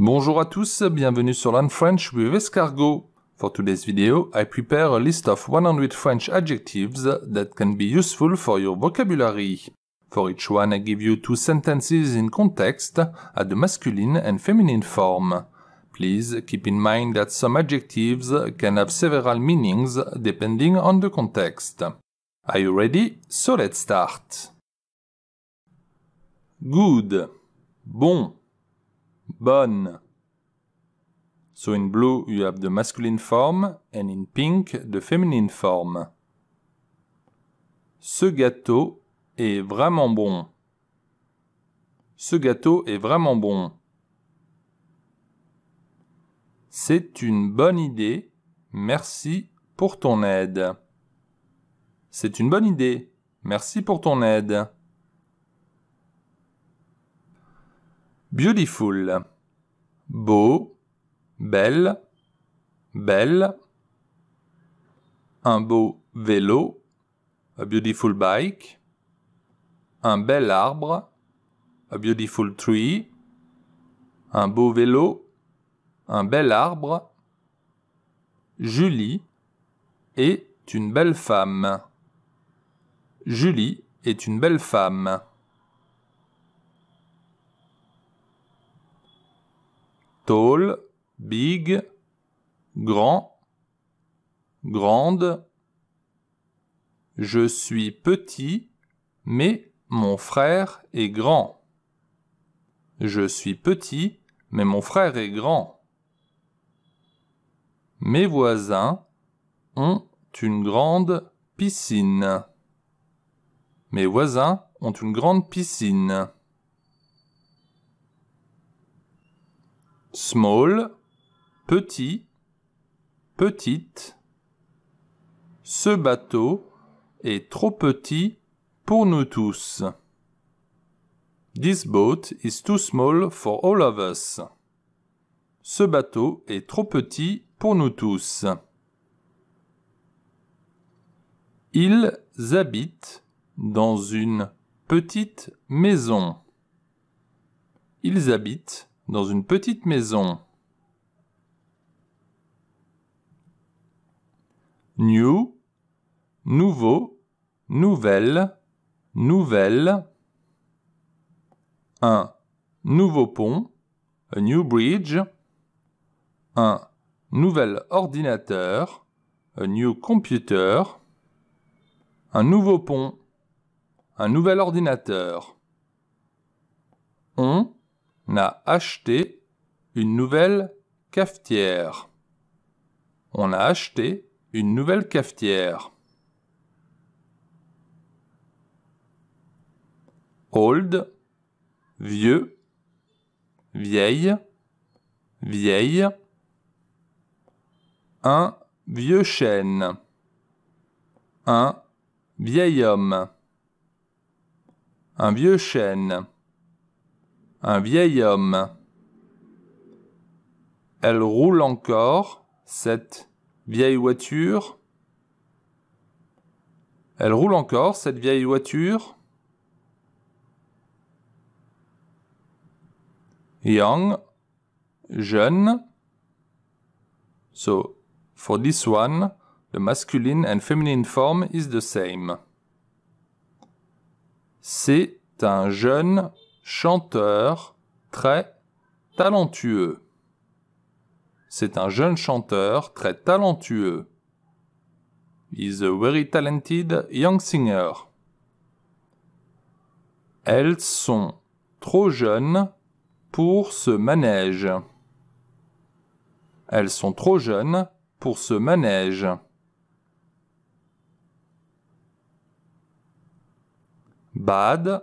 Bonjour à tous, bienvenue sur Learn French with Escargot. For today's video, I prepare a list of 100 French adjectives that can be useful for your vocabulary. For each one, I give you two sentences in context at the masculine and feminine form. Please keep in mind that some adjectives can have several meanings depending on the context. Are you ready? So let's start. Good. Bon. bonne. So in blue you have the masculine form and in pink the feminine form. Ce gâteau est vraiment bon. Ce gâteau est vraiment bon. C'est une bonne idée. Merci pour ton aide. C'est une bonne idée. Merci pour ton aide. Beautiful beau, belle, belle, un beau vélo, a beautiful bike, un bel arbre, a beautiful tree, un beau vélo, un bel arbre, Julie est une belle femme. Julie est une belle femme. tall, big, grand, grande. Je suis petit, mais mon frère est grand. Je suis petit, mais mon frère est grand. Mes voisins ont une grande piscine. Mes voisins ont une grande piscine. small, petit, petite. Ce bateau est trop petit pour nous tous. This boat is too small for all of us. Ce bateau est trop petit pour nous tous. Ils habitent dans une petite maison. Ils habitent dans une petite maison. New, nouveau, nouvelle, nouvelle. Un nouveau pont, a new bridge. Un nouvel ordinateur, a new computer. Un nouveau pont, un nouvel ordinateur. On, a acheté une nouvelle cafetière. On a acheté une nouvelle cafetière. Old, vieux, vieille, vieille. Un vieux chêne. Un vieil homme. Un vieux chêne un vieil homme. Elle roule encore, cette vieille voiture. Elle roule encore, cette vieille voiture. Young, jeune. So, for this one, the masculine and feminine form is the same. C'est un jeune chanteur très talentueux. C'est un jeune chanteur très talentueux. He's a very talented young singer. Elles sont trop jeunes pour ce manège. Elles sont trop jeunes pour ce manège. Bad,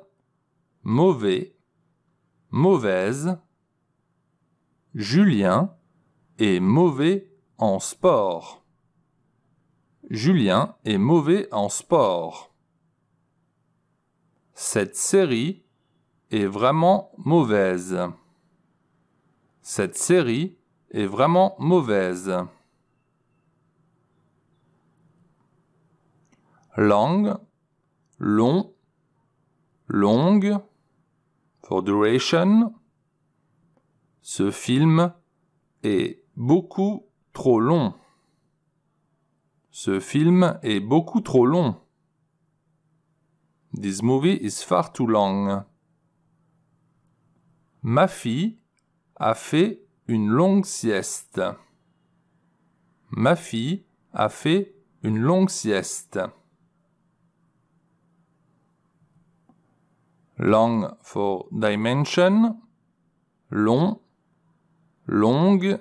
mauvais, mauvaise, Julien est mauvais en sport. Julien est mauvais en sport. Cette série est vraiment mauvaise. Cette série est vraiment mauvaise. Langue, long, longue for duration, ce film est beaucoup trop long. Ce film est beaucoup trop long. This movie is far too long. Ma fille a fait une longue sieste. Ma fille a fait une longue sieste. long for dimension, long, longue.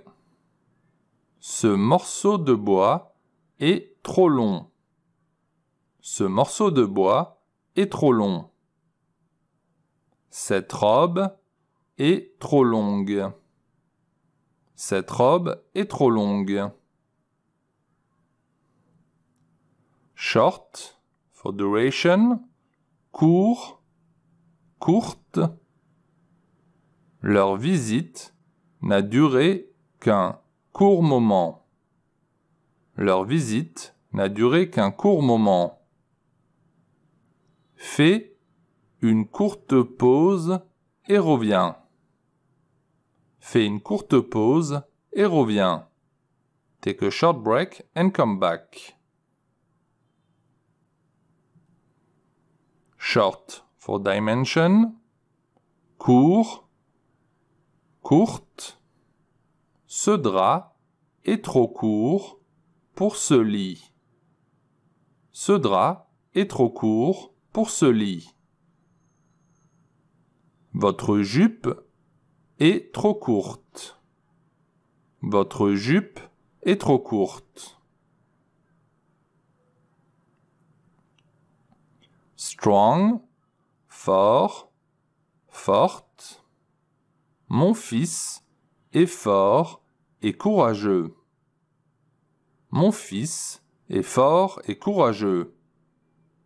Ce morceau de bois est trop long. Ce morceau de bois est trop long. Cette robe est trop longue. Cette robe est trop longue. Short for duration, court courte. Leur visite n'a duré qu'un court moment. Leur visite n'a duré qu'un court moment. Fait une courte pause et reviens. Fait une courte pause et reviens. Take a short break and come back. Short for dimension, court, courte, ce drap est trop court pour ce lit. Ce drap est trop court pour ce lit. Votre jupe est trop courte. Votre jupe est trop courte. Strong fort, forte. Mon fils est fort et courageux. Mon fils est fort et courageux.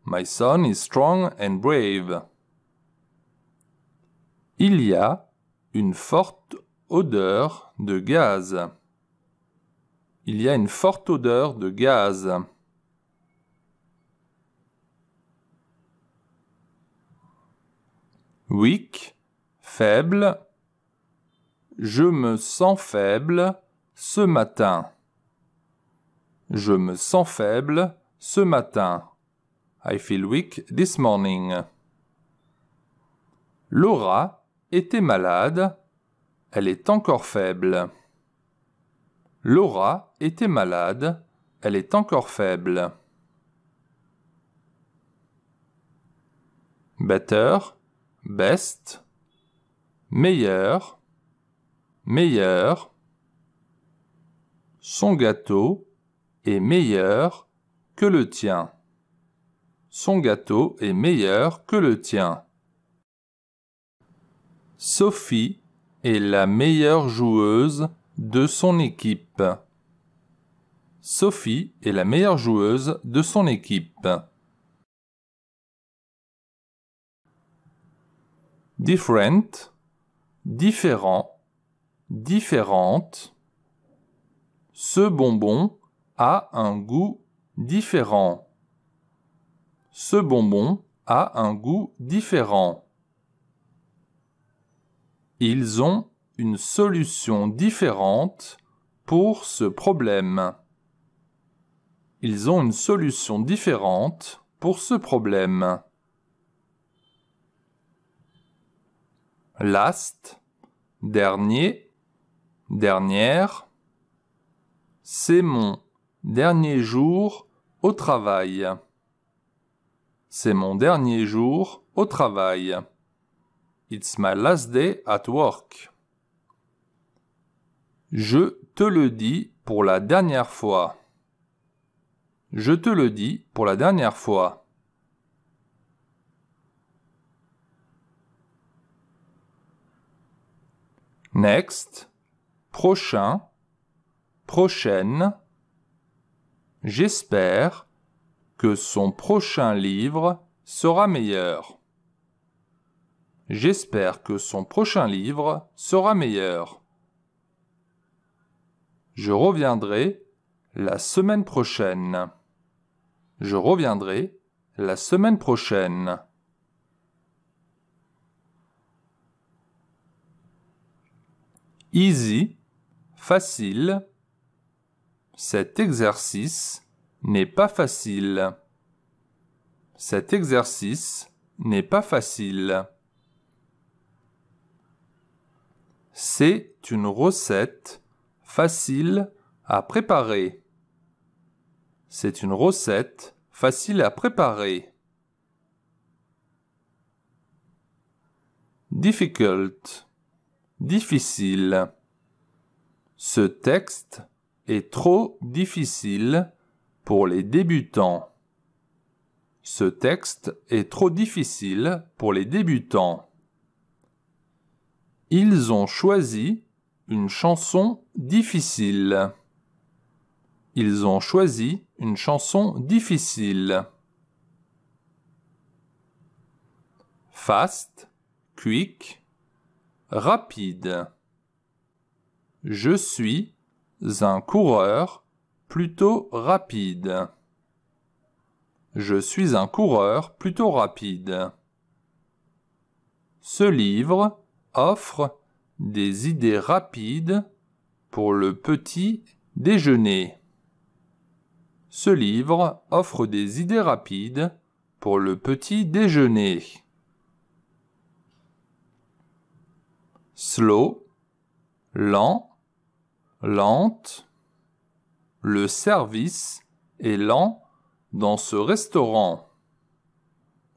My son is strong and brave. Il y a une forte odeur de gaz. Il y a une forte odeur de gaz. weak, faible. Je me sens faible ce matin. Je me sens faible ce matin. I feel weak this morning. Laura était malade. Elle est encore faible. Laura était malade. Elle est encore faible. Better best, meilleur, meilleur. Son gâteau est meilleur que le tien. Son gâteau est meilleur que le tien. Sophie est la meilleure joueuse de son équipe. Sophie est la meilleure joueuse de son équipe. different, différent, différente. Ce bonbon a un goût différent. Ce bonbon a un goût différent. Ils ont une solution différente pour ce problème. Ils ont une solution différente pour ce problème. last, dernier, dernière. C'est mon dernier jour au travail. C'est mon dernier jour au travail. It's my last day at work. Je te le dis pour la dernière fois. Je te le dis pour la dernière fois. next, prochain, prochaine. J'espère que son prochain livre sera meilleur. J'espère que son prochain livre sera meilleur. Je reviendrai la semaine prochaine. Je reviendrai la semaine prochaine. easy, facile. Cet exercice n'est pas facile. Cet exercice n'est pas facile. C'est une recette facile à préparer. C'est une recette facile à préparer. Difficult difficile. Ce texte est trop difficile pour les débutants. Ce texte est trop difficile pour les débutants. Ils ont choisi une chanson difficile. Ils ont choisi une chanson difficile. Fast, quick, rapide. Je suis un coureur plutôt rapide. Je suis un coureur plutôt rapide. Ce livre offre des idées rapides pour le petit déjeuner. Ce livre offre des idées rapides pour le petit déjeuner. slow, lent, lente. Le service est lent dans ce restaurant.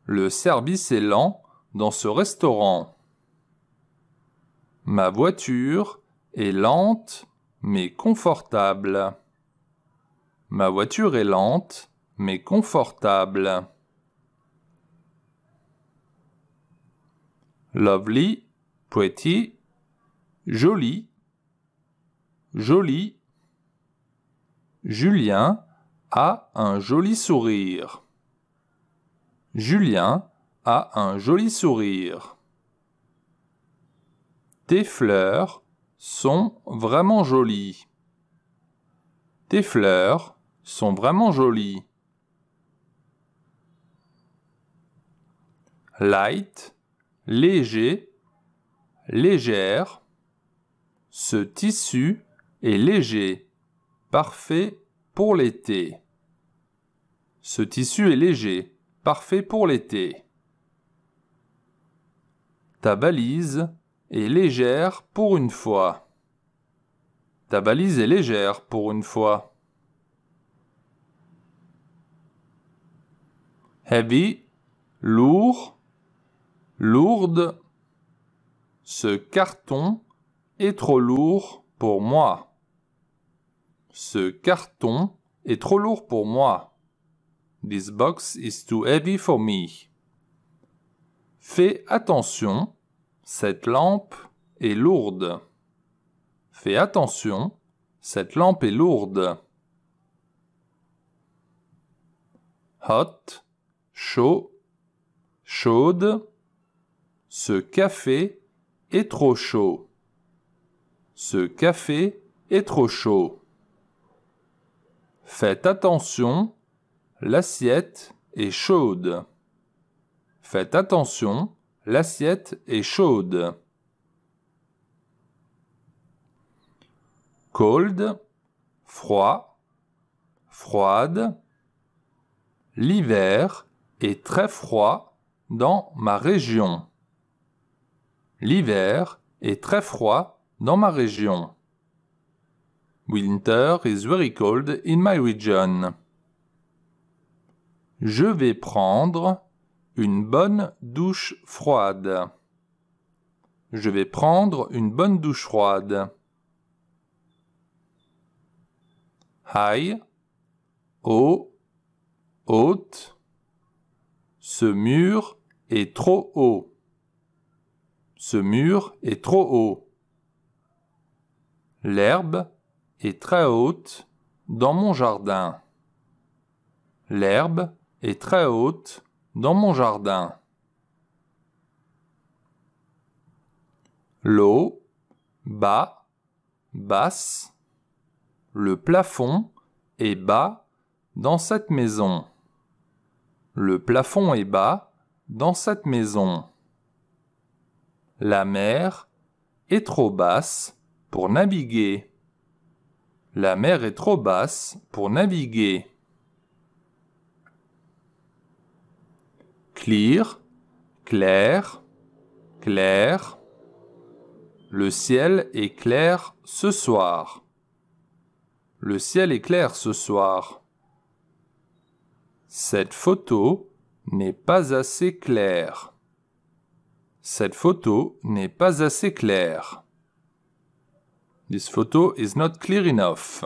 Le service est lent dans ce restaurant. Ma voiture est lente mais confortable. Ma voiture est lente mais confortable. Lovely pretty, joli, joli. Julien a un joli sourire. Julien a un joli sourire. Tes fleurs sont vraiment jolies. Tes fleurs sont vraiment jolies. Light, léger, légère. Ce tissu est léger, parfait pour l'été. Ce tissu est léger, parfait pour l'été. Ta balise est légère pour une fois. Ta balise est légère pour une fois. Heavy, lourd, lourde ce carton est trop lourd pour moi. Ce carton est trop lourd pour moi. This box is too heavy for me. Fais attention, cette lampe est lourde. Fais attention, cette lampe est lourde. Hot, chaud, chaude. Ce café est trop chaud. Ce café est trop chaud. Faites attention, l'assiette est chaude. Faites attention, l'assiette est chaude. Cold, froid, froide. L'hiver est très froid dans ma région. L'hiver est très froid dans ma région. Winter is very cold in my region. Je vais prendre une bonne douche froide. Je vais prendre une bonne douche froide. High, haut, haute. Ce mur est trop haut. Ce mur est trop haut. L'herbe est très haute dans mon jardin. L'herbe est très haute dans mon jardin. L'eau, bas, basse. Le plafond est bas dans cette maison. Le plafond est bas dans cette maison. La mer est trop basse pour naviguer. La mer est trop basse pour naviguer. Clear, clair, clair. Le ciel est clair ce soir. Le ciel est clair ce soir. Cette photo n'est pas assez claire. Cette photo n'est pas assez claire. This photo is not clear enough.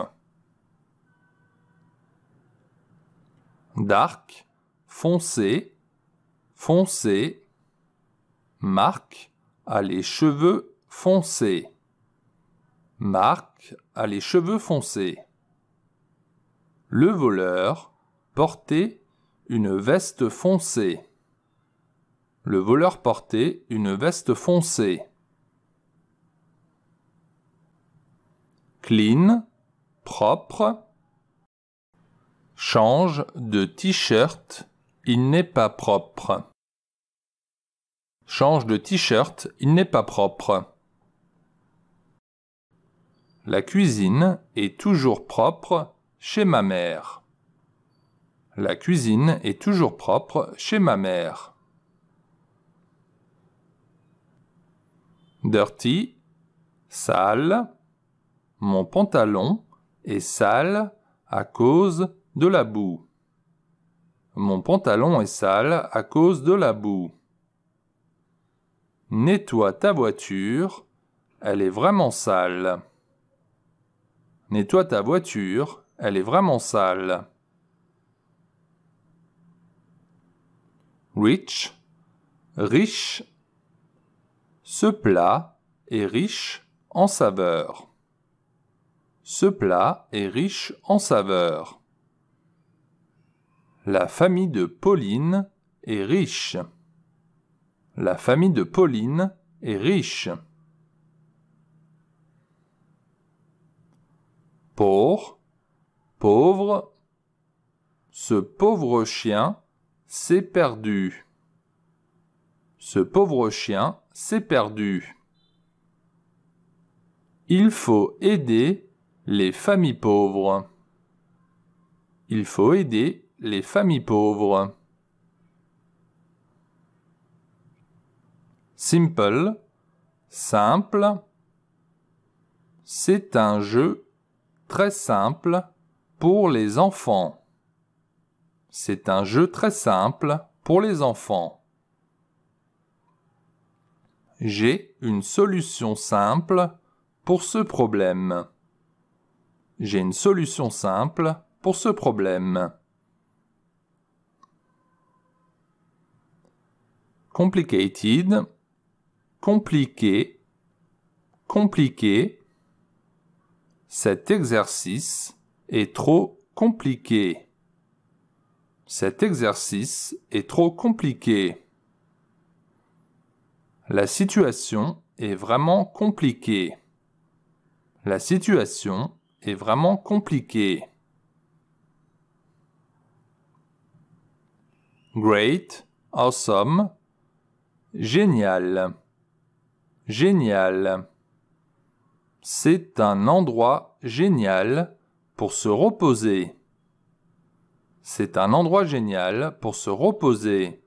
Dark, foncé, foncé. Marc a les cheveux foncés. Marc a les cheveux foncés. Le voleur portait une veste foncée. Le voleur portait une veste foncée. Clean, propre. Change de t-shirt, il n'est pas propre. Change de t-shirt, il n'est pas propre. La cuisine est toujours propre chez ma mère. La cuisine est toujours propre chez ma mère. Dirty, sale. Mon pantalon est sale à cause de la boue. Mon pantalon est sale à cause de la boue. Nettoie ta voiture, elle est vraiment sale. Nettoie ta voiture, elle est vraiment sale. Rich, riche ce plat est riche en saveur. Ce plat est riche en saveur. La famille de Pauline est riche. La famille de Pauline est riche. Pour, pauvre, ce pauvre chien s'est perdu. Ce pauvre chien c'est perdu. Il faut aider les familles pauvres. Il faut aider les familles pauvres. Simple, simple. C'est un jeu très simple pour les enfants. C'est un jeu très simple pour les enfants. J'ai une solution simple pour ce problème. J'ai une solution simple pour ce problème. Complicated, compliqué, compliqué. Cet exercice est trop compliqué. Cet exercice est trop compliqué. La situation est vraiment compliquée. La situation est vraiment compliquée. Great, awesome, génial, génial. C'est un endroit génial pour se reposer. C'est un endroit génial pour se reposer.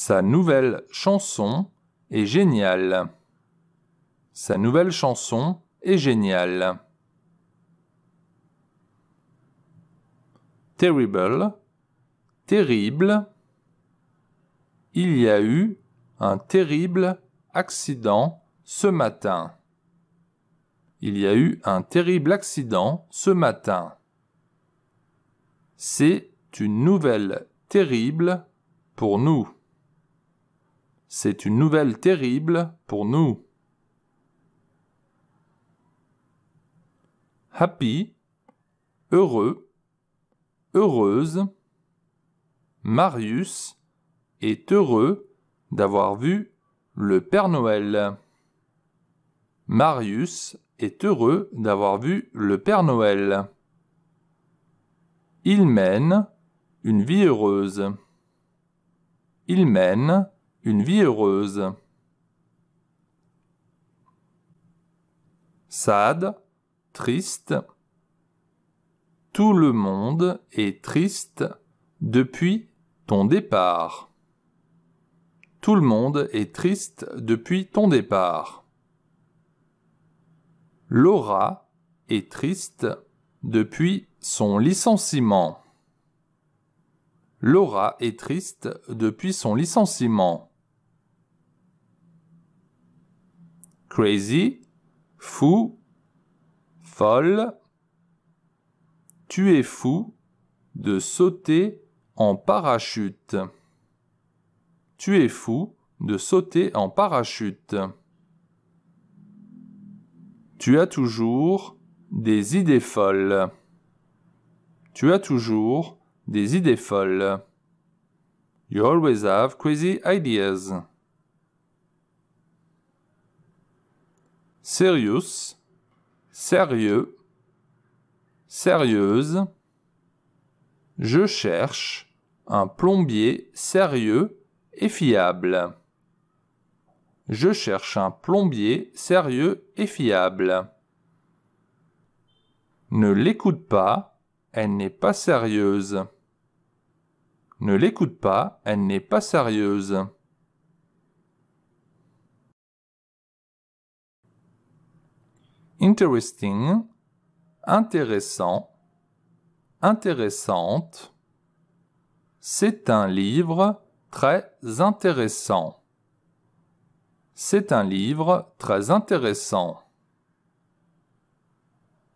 Sa nouvelle chanson est géniale. Sa nouvelle chanson est géniale. Terrible, terrible. Il y a eu un terrible accident ce matin. Il y a eu un terrible accident ce matin. C'est une nouvelle terrible pour nous. C'est une nouvelle terrible pour nous. Happy, heureux, heureuse. Marius est heureux d'avoir vu le Père Noël. Marius est heureux d'avoir vu le Père Noël. Il mène une vie heureuse. Il mène une vie heureuse. Sad, triste. Tout le monde est triste depuis ton départ. Tout le monde est triste depuis ton départ. Laura est triste depuis son licenciement. Laura est triste depuis son licenciement. crazy, fou, folle. Tu es fou de sauter en parachute. Tu es fou de sauter en parachute. Tu as toujours des idées folles. Tu as toujours des idées folles. You always have crazy ideas. serious, sérieux, sérieuse. Je cherche un plombier sérieux et fiable. Je cherche un plombier sérieux et fiable. Ne l'écoute pas, elle n'est pas sérieuse. Ne l'écoute pas, elle n'est pas sérieuse. interesting, intéressant, intéressante. C'est un livre très intéressant. C'est un livre très intéressant.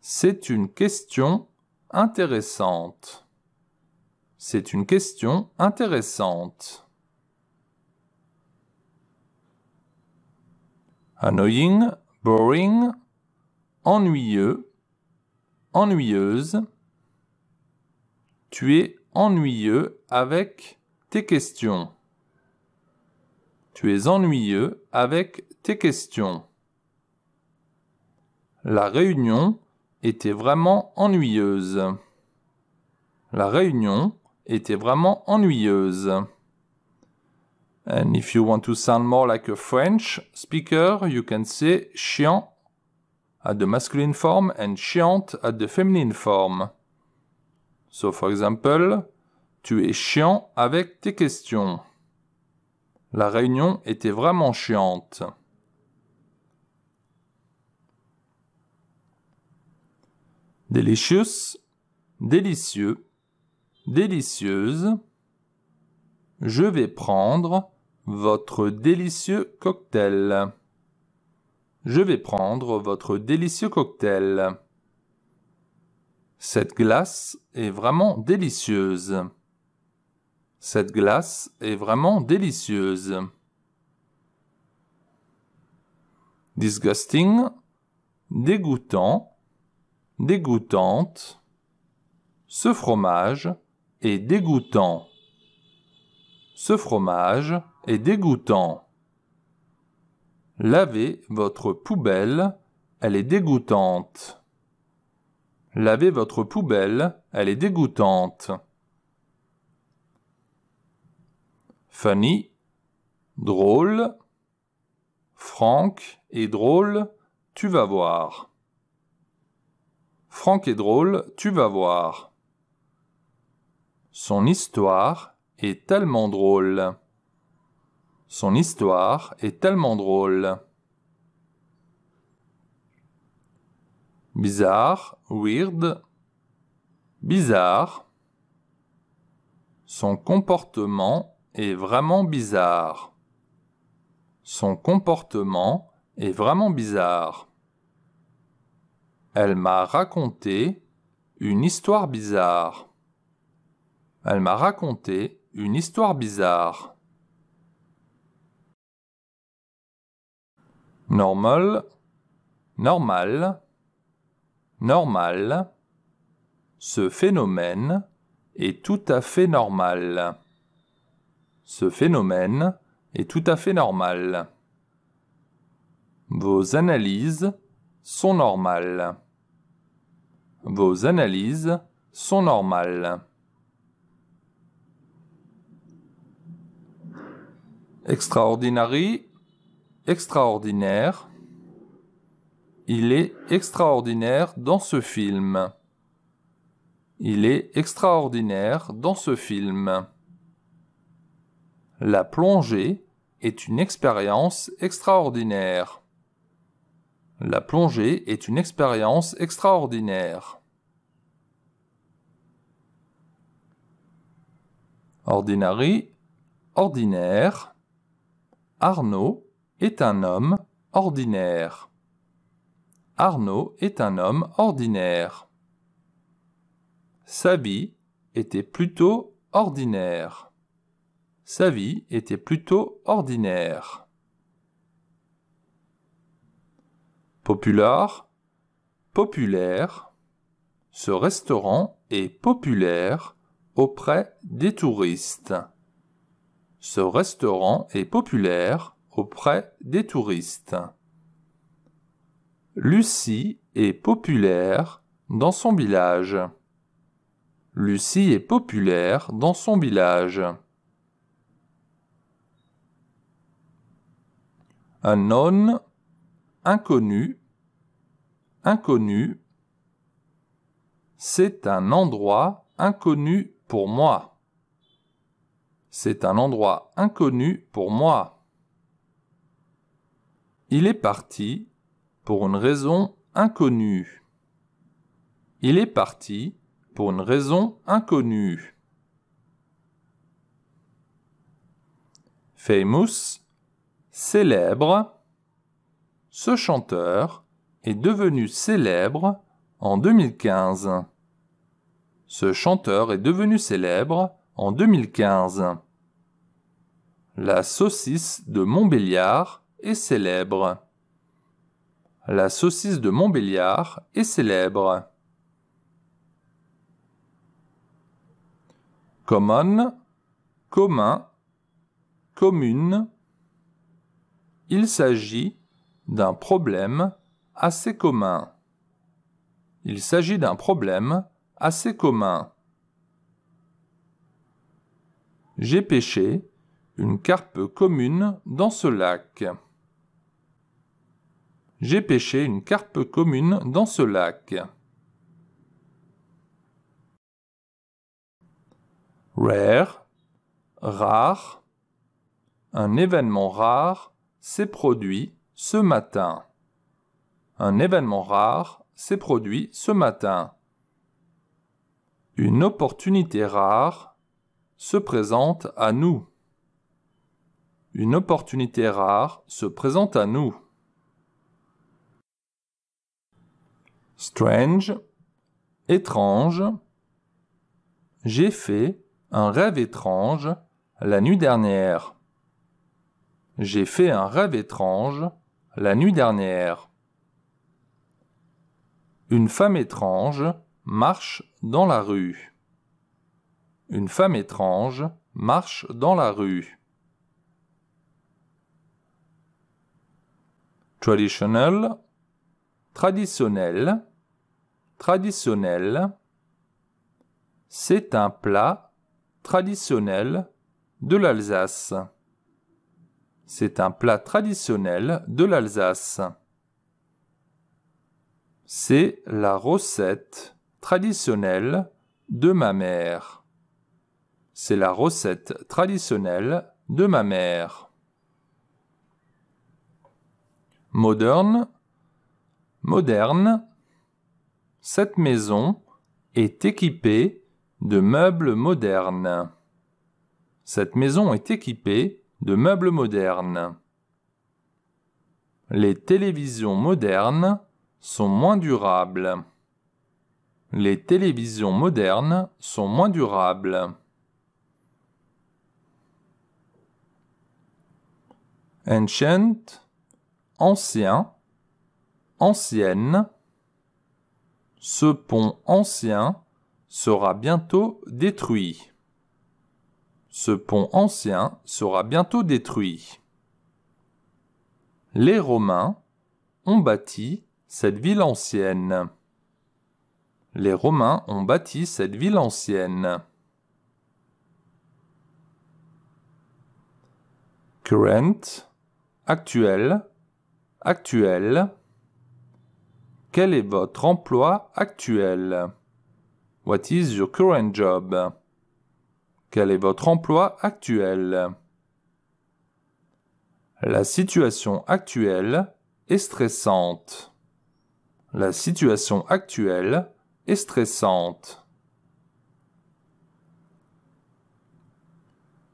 C'est une question intéressante. C'est une question intéressante. Annoying, boring, ennuyeux, ennuyeuse. Tu es ennuyeux avec tes questions. Tu es ennuyeux avec tes questions. La réunion était vraiment ennuyeuse. La réunion était vraiment ennuyeuse. And if you want to sound more like a French speaker, you can say chiant at the masculine form and chiante at the feminine form. So, for example, tu es chiant avec tes questions. La réunion était vraiment chiante. Delicious, délicieux, délicieuse. Je vais prendre votre délicieux cocktail je vais prendre votre délicieux cocktail. Cette glace est vraiment délicieuse. Cette glace est vraiment délicieuse. Disgusting, dégoûtant, dégoûtante. Ce fromage est dégoûtant. Ce fromage est dégoûtant. Lavez votre poubelle, elle est dégoûtante. Lavez votre poubelle, elle est dégoûtante. Fanny, drôle. Franck est drôle, tu vas voir. Franck est drôle, tu vas voir. Son histoire est tellement drôle. Son histoire est tellement drôle. Bizarre, weird. Bizarre. Son comportement est vraiment bizarre. Son comportement est vraiment bizarre. Elle m'a raconté une histoire bizarre. Elle m'a raconté une histoire bizarre. normal, normal, normal. Ce phénomène est tout à fait normal. Ce phénomène est tout à fait normal. Vos analyses sont normales. Vos analyses sont normales. Extraordinaire extraordinaire. Il est extraordinaire dans ce film. Il est extraordinaire dans ce film. La plongée est une expérience extraordinaire. La plongée est une expérience extraordinaire. Ordinary, ordinaire. Arnaud, un homme ordinaire. Arnaud est un homme ordinaire. Sa vie était plutôt ordinaire. Sa vie était plutôt ordinaire. populaire populaire. Ce restaurant est populaire auprès des touristes. Ce restaurant est populaire auprès des touristes. Lucie est populaire dans son village. Lucie est populaire dans son village. Un non, inconnu, inconnu, c'est un endroit inconnu pour moi. C'est un endroit inconnu pour moi. Il est parti pour une raison inconnue. Il est parti pour une raison inconnue. Famous, célèbre. Ce chanteur est devenu célèbre en 2015. Ce chanteur est devenu célèbre en 2015. La saucisse de Montbéliard célèbre. La saucisse de Montbéliard est célèbre. Common, commun, commune. Il s'agit d'un problème assez commun. Il s'agit d'un problème assez commun. J'ai pêché une carpe commune dans ce lac. J'ai pêché une carpe commune dans ce lac. Rare, rare. Un événement rare s'est produit ce matin. Un événement rare s'est produit ce matin. Une opportunité rare se présente à nous. Une opportunité rare se présente à nous. Strange, étrange. J'ai fait un rêve étrange la nuit dernière. J'ai fait un rêve étrange la nuit dernière. Une femme étrange marche dans la rue. Une femme étrange marche dans la rue. Traditional, traditionnel traditionnel. C'est un plat traditionnel de l'Alsace. C'est un plat traditionnel de l'Alsace. C'est la recette traditionnelle de ma mère. C'est la recette traditionnelle de ma mère. Moderne. Moderne cette maison est équipée de meubles modernes. Cette maison est équipée de meubles modernes. Les télévisions modernes sont moins durables. Les télévisions modernes sont moins durables. Ancient, ancien, ancienne, ce pont ancien sera bientôt détruit. Ce pont ancien sera bientôt détruit. Les Romains ont bâti cette ville ancienne. Les Romains ont bâti cette ville ancienne. Current, actuel, actuel. Quel est votre emploi actuel What is your current job Quel est votre emploi actuel La situation actuelle est stressante. La situation actuelle est stressante.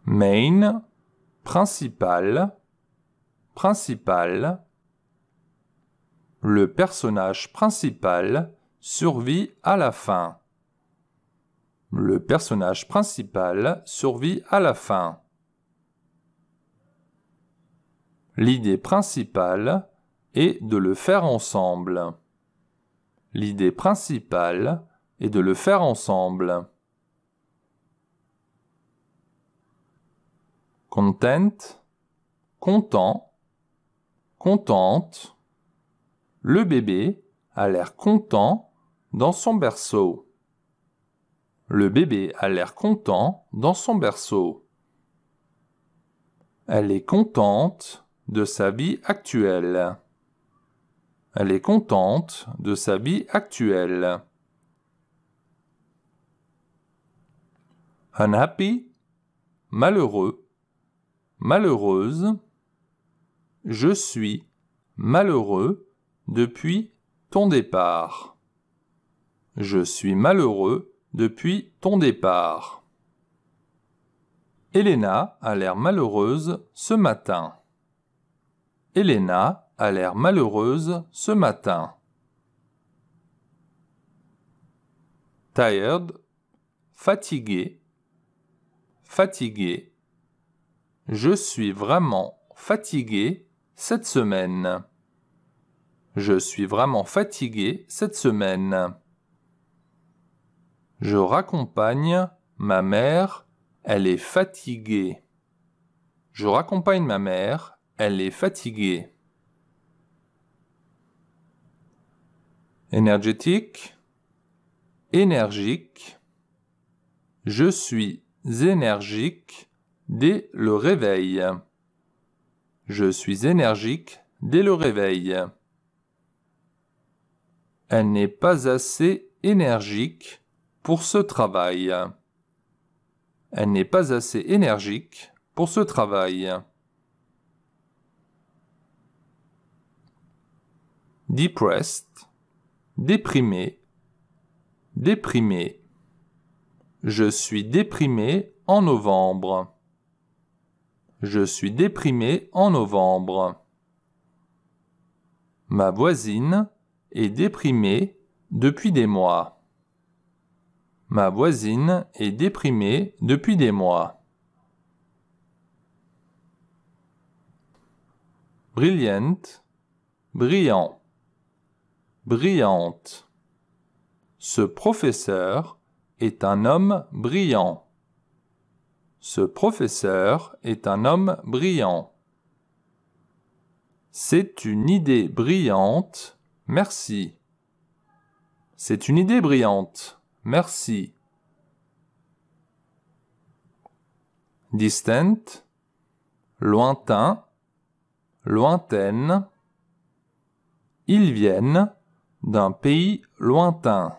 Main, principal, principal, le personnage principal survit à la fin. Le personnage principal survit à la fin. L'idée principale est de le faire ensemble. L'idée principale est de le faire ensemble. Content, content, contente, le bébé a l'air content dans son berceau. Le bébé a l'air content dans son berceau. Elle est contente de sa vie actuelle. Elle est contente de sa vie actuelle. Unhappy, malheureux, malheureuse. Je suis malheureux depuis ton départ. Je suis malheureux depuis ton départ. Elena a l'air malheureuse ce matin. Elena a l'air malheureuse ce matin. Tired, fatigué, fatigué. Je suis vraiment fatigué cette semaine. Je suis vraiment fatigué cette semaine. Je raccompagne ma mère, elle est fatiguée. Je raccompagne ma mère, elle est fatiguée. Énergétique, énergique. Je suis énergique dès le réveil. Je suis énergique dès le réveil. Elle n'est pas assez énergique pour ce travail. Elle n'est pas assez énergique pour ce travail. Depressed, déprimé, déprimé. Je suis déprimé en novembre. Je suis déprimé en novembre. Ma voisine est déprimée depuis des mois. Ma voisine est déprimée depuis des mois. Brilliant, brillant, brillante. Ce professeur est un homme brillant. Ce professeur est un homme brillant. C'est une idée brillante Merci. C'est une idée brillante. Merci. Distant, lointain, lointaine. Ils viennent d'un pays lointain.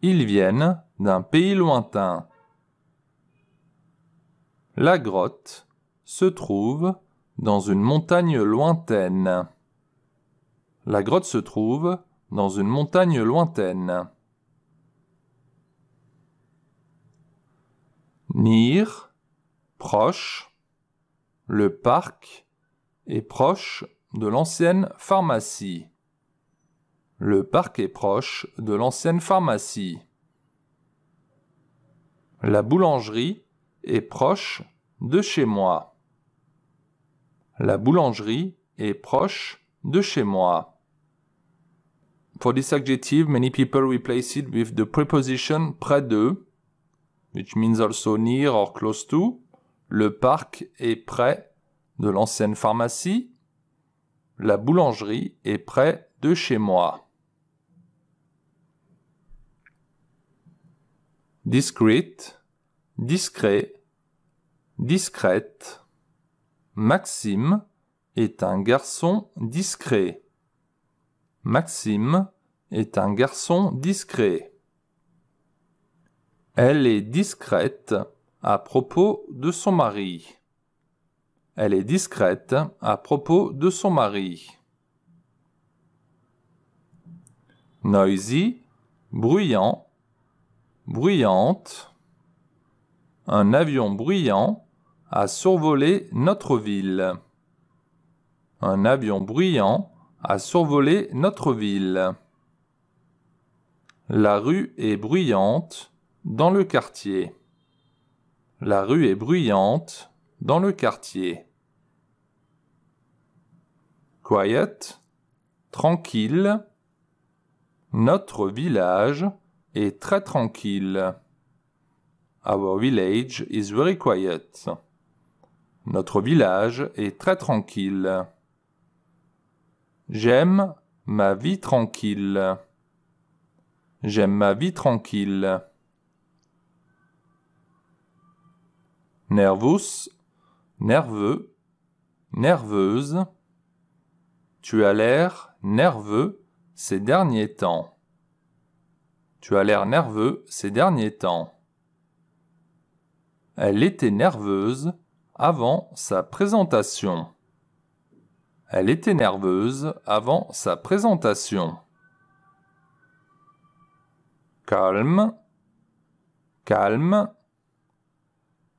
Ils viennent d'un pays lointain. La grotte se trouve dans une montagne lointaine. La grotte se trouve dans une montagne lointaine. Nir, proche, le parc est proche de l'ancienne pharmacie. Le parc est proche de l'ancienne pharmacie. La boulangerie est proche de chez moi. La boulangerie est proche de chez moi. For this adjective, many people replace it with the preposition près de, which means also near or close to. Le parc est près de l'ancienne pharmacie. La boulangerie est près de chez moi. Discrete, discret, discrète. Maxime est un garçon discret. Maxime est un garçon discret. Elle est discrète à propos de son mari. Elle est discrète à propos de son mari. Noisy, bruyant, bruyante. Un avion bruyant a survolé notre ville. Un avion bruyant a survolé notre ville. La rue est bruyante dans le quartier. La rue est bruyante dans le quartier. Quiet, tranquille. Notre village est très tranquille. Our village is very quiet. Notre village est très tranquille. J'aime ma vie tranquille. J'aime ma vie tranquille. Nervous, nerveux, nerveuse. Tu as l'air nerveux ces derniers temps. Tu as l'air nerveux ces derniers temps. Elle était nerveuse avant sa présentation. Elle était nerveuse avant sa présentation calme, calme.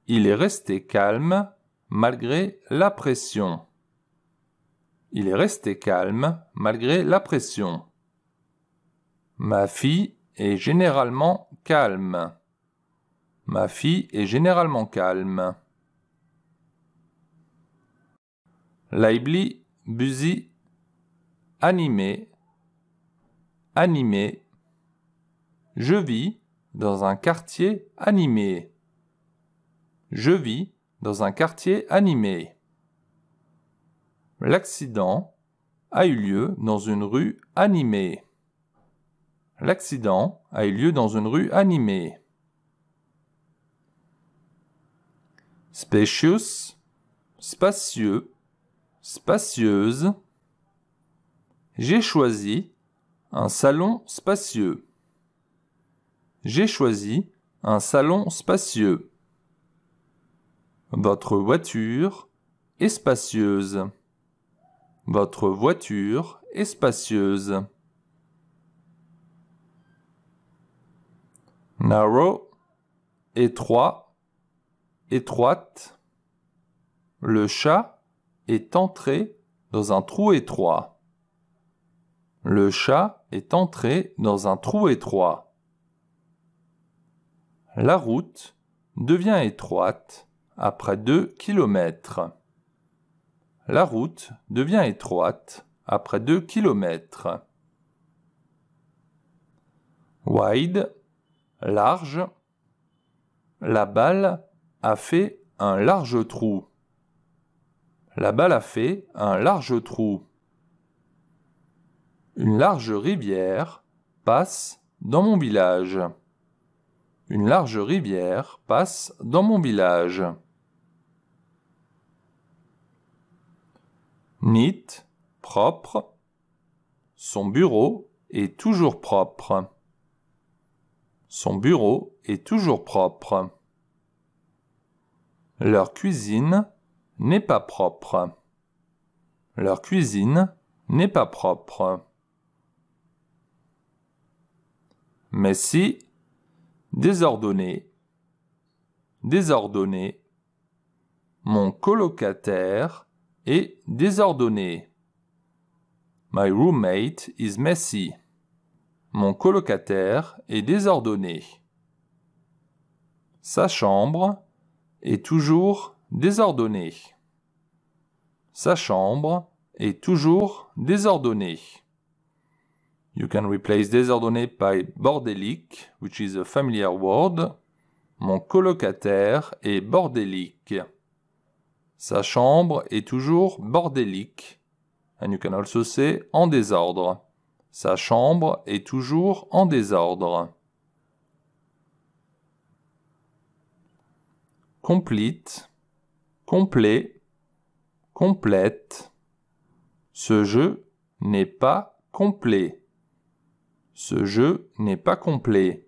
Il est resté calme malgré la pression. Il est resté calme malgré la pression. Ma fille est généralement calme. Ma fille est généralement calme. Laibli, busy, animé, animé je vis dans un quartier animé. Je vis dans un quartier animé. L'accident a eu lieu dans une rue animée. L'accident a eu lieu dans une rue animée. Spacious, spacieux, spacieuse. J'ai choisi un salon spacieux. J'ai choisi un salon spacieux. Votre voiture est spacieuse. Votre voiture est spacieuse. Narrow, étroit, étroite. Le chat est entré dans un trou étroit. Le chat est entré dans un trou étroit. La route devient étroite après 2 kilomètres. La route devient étroite après 2 kilomètres. Wide, large. La balle a fait un large trou. La balle a fait un large trou. Une large rivière passe dans mon village. Une large rivière passe dans mon village. Net, propre. Son bureau est toujours propre. Son bureau est toujours propre. Leur cuisine n'est pas propre. Leur cuisine n'est pas propre. Mais si désordonné, désordonné. Mon colocataire est désordonné. My roommate is messy. Mon colocataire est désordonné. Sa chambre est toujours désordonnée. Sa chambre est toujours désordonnée. You can replace désordonné by bordélique, which is a familiar word. Mon colocataire est bordélique. Sa chambre est toujours bordélique. And you can also say en désordre. Sa chambre est toujours en désordre. Complete, complet, complète. Ce jeu n'est pas complet. Ce jeu n'est pas complet.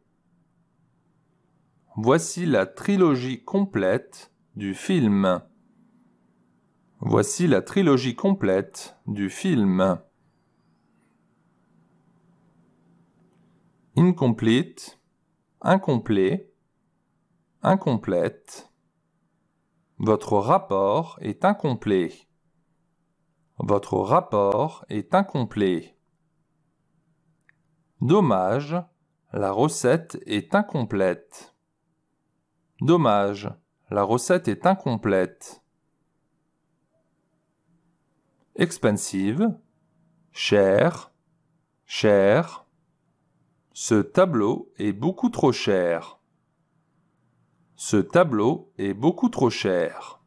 Voici la trilogie complète du film. Voici la trilogie complète du film. Incomplete, incomplet, incomplète. Votre rapport est incomplet. Votre rapport est incomplet. Dommage, la recette est incomplète. Dommage, la recette est incomplète. Expensive, cher, cher. Ce tableau est beaucoup trop cher. Ce tableau est beaucoup trop cher.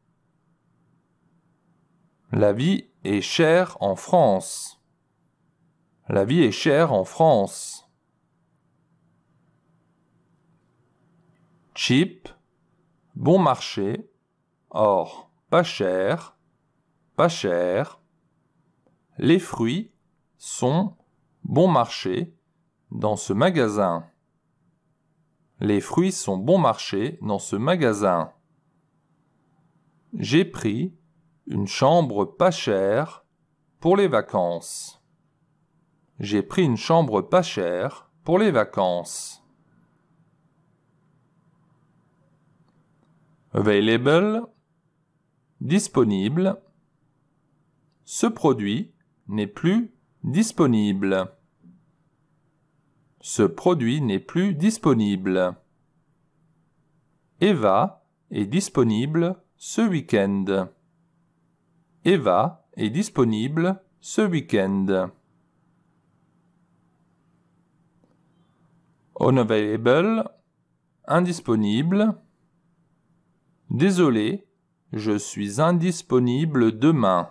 La vie est chère en France. La vie est chère en France. Cheap, bon marché. Or, pas cher, pas cher. Les fruits sont bon marché dans ce magasin. Les fruits sont bon marché dans ce magasin. J'ai pris une chambre pas chère pour les vacances. J'ai pris une chambre pas chère pour les vacances. Available disponible. Ce produit n'est plus disponible. Ce produit n'est plus disponible. Eva est disponible ce week-end. Eva est disponible ce week-end. unavailable, indisponible. Désolé, je suis indisponible demain.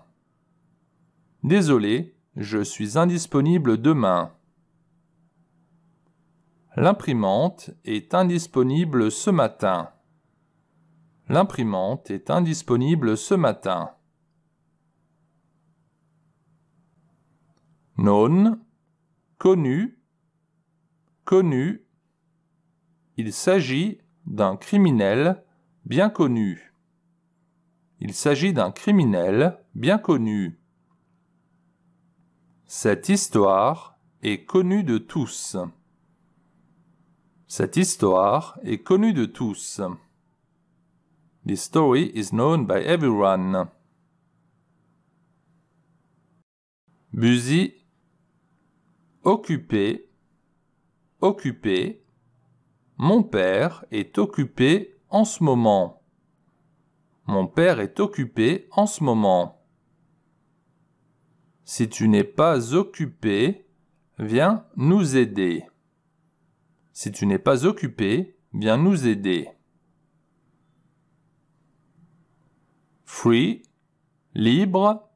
Désolé, je suis indisponible demain. L'imprimante est indisponible ce matin. L'imprimante est indisponible ce matin. Non, connu connu, il s'agit d'un criminel bien connu. Il s'agit d'un criminel bien connu. Cette histoire est connue de tous. Cette histoire est connue de tous. This story is known by everyone. Busy, occupé, occupé. Mon père est occupé en ce moment. Mon père est occupé en ce moment. Si tu n'es pas occupé, viens nous aider. Si tu n'es pas occupé, viens nous aider. Free, libre.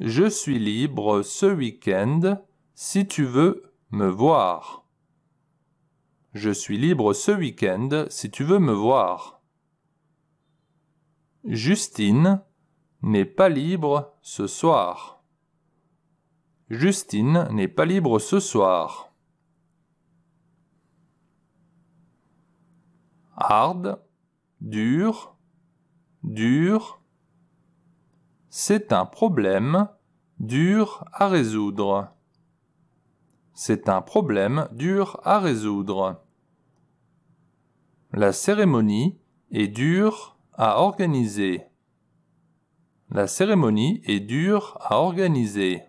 Je suis libre ce week-end si tu veux me voir. Je suis libre ce week-end si tu veux me voir. Justine n'est pas libre ce soir. Justine n'est pas libre ce soir. Hard, dur, dur. C'est un problème dur à résoudre. C'est un problème dur à résoudre. La cérémonie est dure à organiser. La cérémonie est dure à organiser.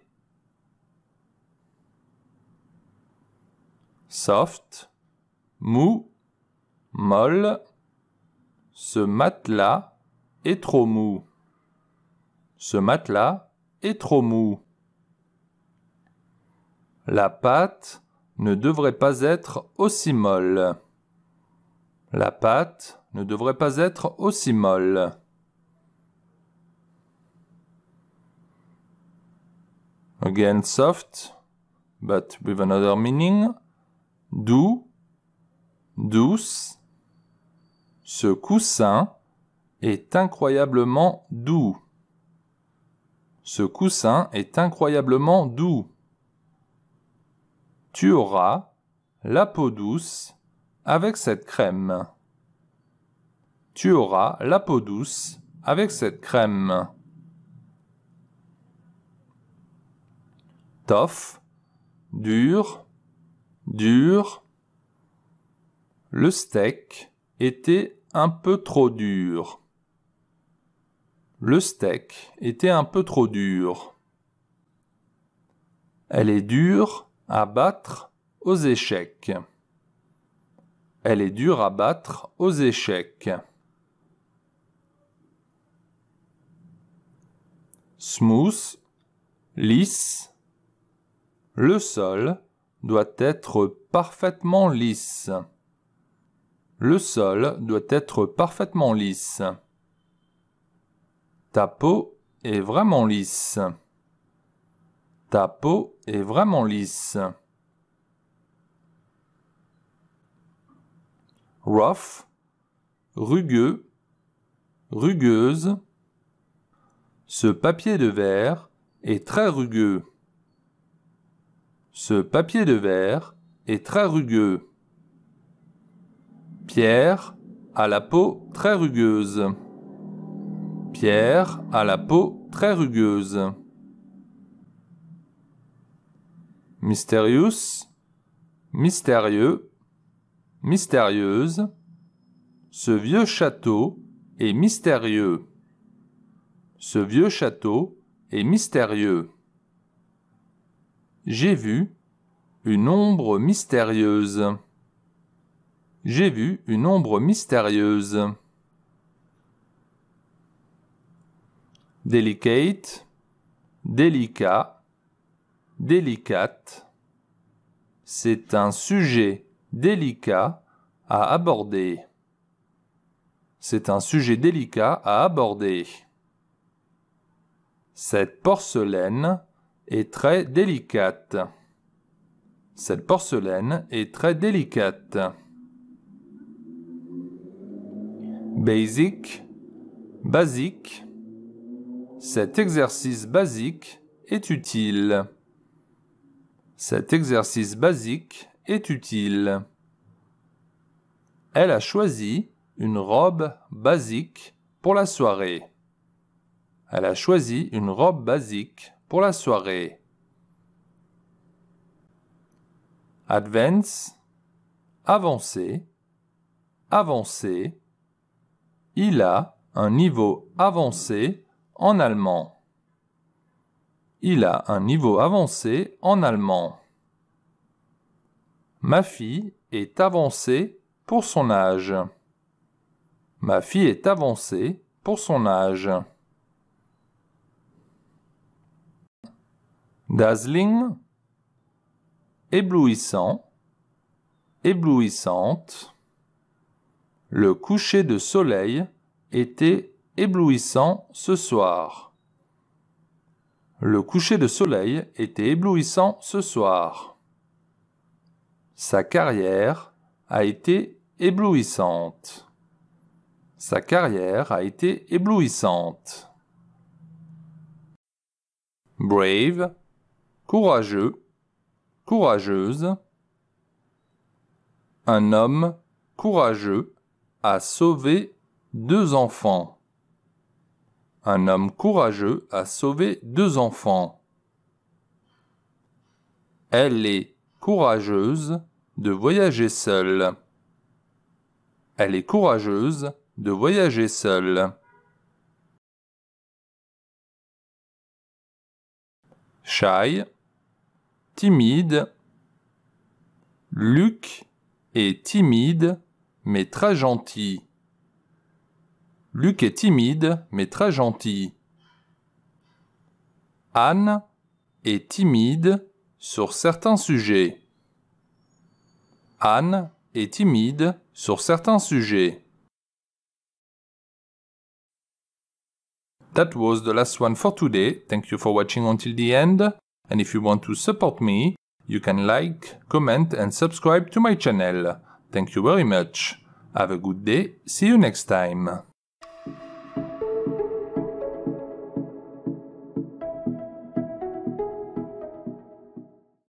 Soft, mou, molle. Ce matelas est trop mou. Ce matelas est trop mou. La pâte ne devrait pas être aussi molle. La pâte ne devrait pas être aussi molle. Again soft, but with another meaning. Doux, douce. Ce coussin est incroyablement doux. Ce coussin est incroyablement doux tu auras la peau douce avec cette crème. Tu auras la peau douce avec cette crème. Tough, dur, dur. Le steak était un peu trop dur. Le steak était un peu trop dur. Elle est dure, Abattre aux échecs. Elle est dure à battre aux échecs. Smooth, lisse. Le sol doit être parfaitement lisse. Le sol doit être parfaitement lisse. Ta peau est vraiment lisse. Ta peau est vraiment lisse. Rough, rugueux, rugueuse. Ce papier de verre est très rugueux. Ce papier de verre est très rugueux. Pierre a la peau très rugueuse. Pierre a la peau très rugueuse. Mysterious, mystérieux, mystérieuse. Ce vieux château est mystérieux. Ce vieux château est mystérieux. J'ai vu une ombre mystérieuse. J'ai vu une ombre mystérieuse. Delicate, délicat, délicate. C'est un sujet délicat à aborder. C'est un sujet délicat à aborder. Cette porcelaine est très délicate. Cette porcelaine est très délicate. Basic, basique. Cet exercice basique est utile. Cet exercice basique est utile. Elle a choisi une robe basique pour la soirée. Elle a choisi une robe basique pour la soirée. Advance, avancé, avancé. Il a un niveau avancé en allemand. Il a un niveau avancé en allemand. Ma fille est avancée pour son âge. Ma fille est avancée pour son âge. Dazzling, éblouissant, éblouissante. Le coucher de soleil était éblouissant ce soir. Le coucher de soleil était éblouissant ce soir. Sa carrière a été éblouissante. Sa carrière a été éblouissante. Brave, courageux, courageuse. Un homme courageux a sauvé deux enfants un homme courageux a sauvé deux enfants. Elle est courageuse de voyager seule. Elle est courageuse de voyager seule. Shy, timide. Luc est timide mais très gentil. Luc est timide mais très gentil. Anne est timide sur certains sujets. Anne est timide sur certains sujets. That was the last one for today. Thank you for watching until the end. And if you want to support me, you can like, comment and subscribe to my channel. Thank you very much. Have a good day. See you next time.